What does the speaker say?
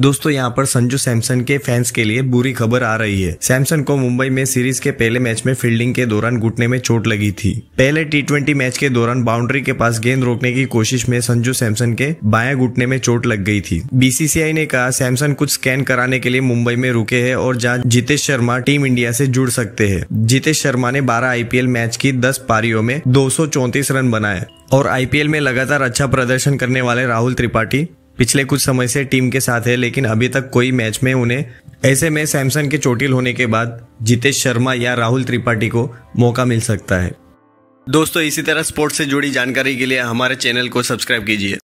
दोस्तों यहाँ पर संजू सैमसन के फैंस के लिए बुरी खबर आ रही है सैमसन को मुंबई में सीरीज के पहले मैच में फील्डिंग के दौरान घुटने में चोट लगी थी पहले टी ट्वेंटी मैच के दौरान बाउंड्री के पास गेंद रोकने की कोशिश में संजू सैमसन के बाया घुटने में चोट लग गई थी बीसीसीआई ने कहा सैमसन कुछ स्कैन कराने के लिए मुंबई में रुके है और जहाँ जितेश शर्मा टीम इंडिया से जुड़ सकते हैं जितेश शर्मा ने बारह आई मैच की दस पारियों में दो रन बनाए और आईपीएल में लगातार अच्छा प्रदर्शन करने वाले राहुल त्रिपाठी पिछले कुछ समय से टीम के साथ है लेकिन अभी तक कोई मैच में उन्हें ऐसे में सैमसन के चोटिल होने के बाद जितेश शर्मा या राहुल त्रिपाठी को मौका मिल सकता है दोस्तों इसी तरह स्पोर्ट्स से जुड़ी जानकारी के लिए हमारे चैनल को सब्सक्राइब कीजिए